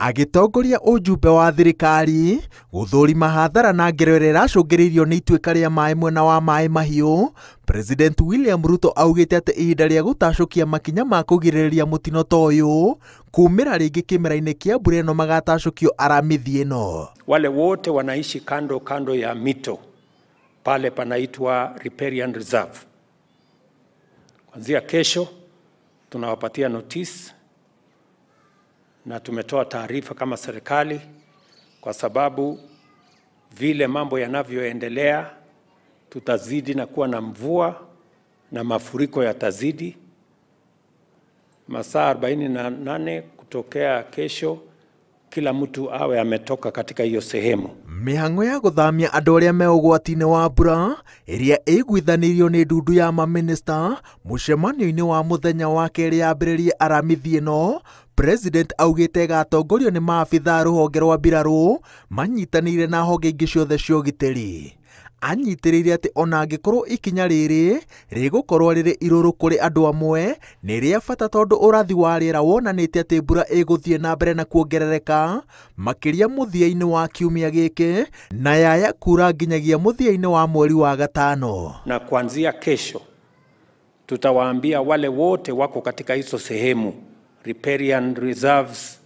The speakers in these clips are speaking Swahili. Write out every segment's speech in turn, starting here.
agitongoria ujumbe wa thirikari guthurima hathara na ngero iria iracungiriirio ni ituika ria maĩ mwena wa maĩ mahiu president william ruto augite atĩ ihinda ria gutacukia makinya ma kugiririria mutino ta uyu kumira ringi kimera-ini kia mbura ino magatacukio aramithi ino wale wote wanaishi kando kando ya mito pale panaitwa riparian reserve kuanzia kesho tunawapatia notice na tumetoa taarifa kama serikali, kwa sababu vile mambo yanavyoendelea, tutazidi na kuwa na mvua na mafuriko yatazidi. Masaa 48 kutokea kesho, kila mtu awe ametoka katika hiyo sehemu. Mihango ya gũthamia andũ arĩa me ũgwati-inĩ wa mbura ĩrĩa ĩiguithanirio ni ndundu ya maminista mũcemanio-inĩ wa mũthenya wa kerĩ yambĩrĩrie aramithi ĩno president augite gatongorio ni maabitha ruhonge rwa mbiraru manyitanire na honge ingi ciothe cia ugitiri anyitirire ati ona angikorwo ikinya riri rigukorwo riri iruru kuri andu amwe ni ria bata tondu urathi wa rira wonanitie ati mbura iguthie na mbere na kuongerereka makiria muthia-ini wa kiumia giki na yaya kura nginyagia muthia-ini wa mweri wa gatano. Na kuanzia kesho tutawaambia wale wote wako katika hizo sehemu riparian reserves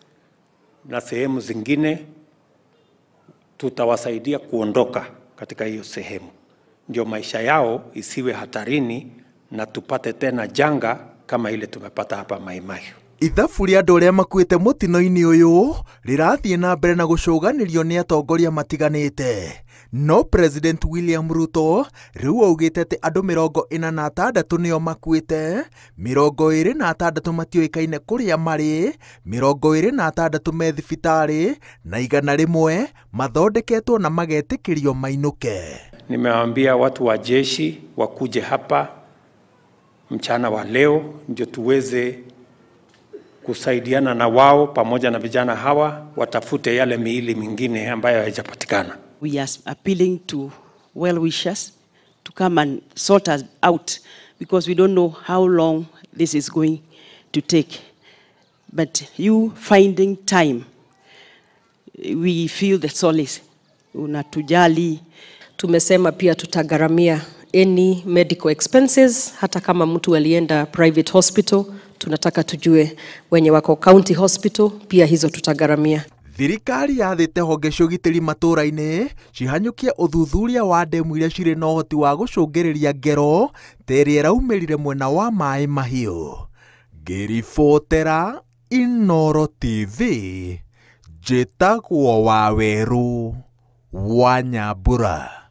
na sehemu zingine, tutawasaidia kuondoka katika hiyo sehemu, ndio maisha yao isiwe hatarini na tupate tena janga kama ile tumepata hapa Mai Mahiu ithabu rĩa andũ arĩa makuĩte mũtino-inĩ ũyũ rĩrathiĩ na mbere na gũcũganĩrio nĩ atongoria matiganĩte no president william ruto rĩu augĩte atĩ andũ mĩrongo ĩna na atandatũ nĩo makuĩte mĩrongo ĩrĩ na atandatũ matiũĩkaine kũrĩa marĩ mĩrongo ĩrĩ na atandatũ me thibitarĩ na igana rĩmwe mathondeketwo na magetĩkĩrio mainũke nimewaambia watu wa jeshi wakuje hapa mchana wa leo ndio tuweze kusaidiana na wao pamoja na vijana hawa watafute yale miili mingine ambayo haijapatikana. We are appealing to well wishers to come and sort us out because we don't know how long this is going to take. But you finding time, we feel the solace. Unatujali. Tumesema pia tutagharamia any medical expenses, hata kama mtu alienda private hospital tunataka tujue wenye wako county hospital pia hizo tutagaramia thirikari yathite honge cia ũgitĩri matũra-inĩ cihanyũkie wa ndemu iria cirĩ na ũhoti wa gũcũngĩrĩria ngero ta ĩrĩa ĩraumĩrire mwena wa maĩ mahiũ ngĩribotera inoro tv njĩtagwo wa werũ wa nyambura